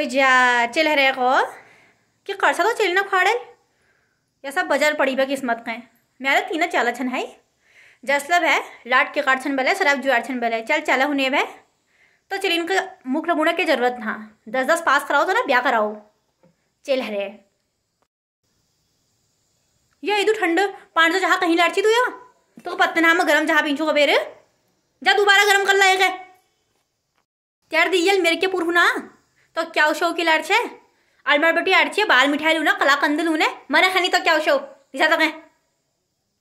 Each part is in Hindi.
जा चिल हरे को कि करसा तो चिल ना खाड़ल या सब बजर पड़ी बा किस्मत के मेरा तीन चाल छन है जसलब है लाट के काट छन है शराब जुआर छन बल है चल चला हुने है तो चिल इनका मुख लगुना की जरूरत ना दस दस पास कराओ तो ना ब्याह कराओ चिल हरे या इधर ठंड पान तो जहाँ कहीं लाची तू या तो पत्तनामा गर्म जहाँ पीछू बेरे जा दोबारा गर्म कर लाएगा त्यार दियल मेरे के पुरहु ना तो क्या शो की लड़ अलमार बटी अड़ आडचे बाल मिठाई लू ना कला लुना लू लुने मना खनी तो क्या शो क्यावशो तो कहें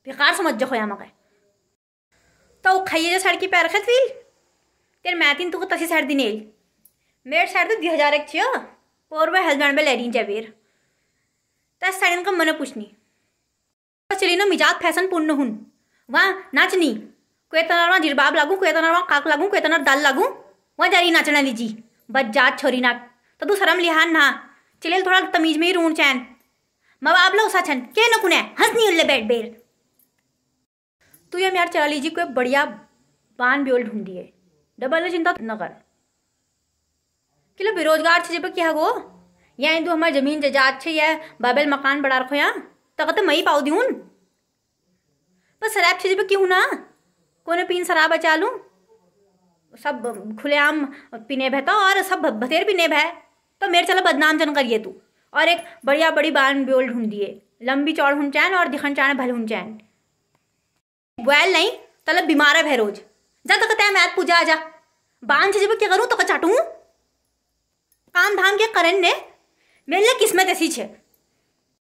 बेकार समझ जो खोया मगे तो खाइए जो सड़की पैर रखे वील तेरे मैं मैतीन तुको तसी सर्दी दिन मेरे सर तो दी हजार एक छियो और वह हस्बैंड में ले रही जबीर तस तो साड़ी का मन पूछनी तो चली ना मिजाज फैशन पूर्ण हूं वहाँ नाचनी कोई तनार वहाँ जिरबाब लागू कोई तनार वहाँ काक लागू कोई तनार दाल लागू वहाँ जा रही नाचना लीजिए बच जा छोरी ना तो तू शर्म लिहान ना चले थोड़ा तमीज में ही रून चैन मैं मवाबला उसा सचन के न कुने हंस नहीं उल्ले बैठ बेर तू यम यार चला लीजिए कोई बढ़िया बान ब्योल ढूंढिए डबल चिंता नगर किलो बेरोजगार छे जब क्या गो या इन तू हमारी जमीन जजात छे या बाबेल मकान बड़ा रखो यहाँ या तकत तो मई पाऊ दी दियून पर शराब छे जब क्यों ना कोने पीन शराब बचा लूँ सब खुलेआम पीने भय तो और सब बथेर पीने भय तो मेरे चला बदनाम जन करिए तू और एक बढ़िया बड़ी बान ब्योल ढूंढ दिए लंबी चौड़ हूं चैन और दिखन चाण भल हूं चैन बैल नहीं तलब बीमार है रोज जा तो कहता है मैं पूजा आ जा बान से जब क्या करूँ तो कचाटूँ काम धाम के करण ने मेरे लिए किस्मत ऐसी छे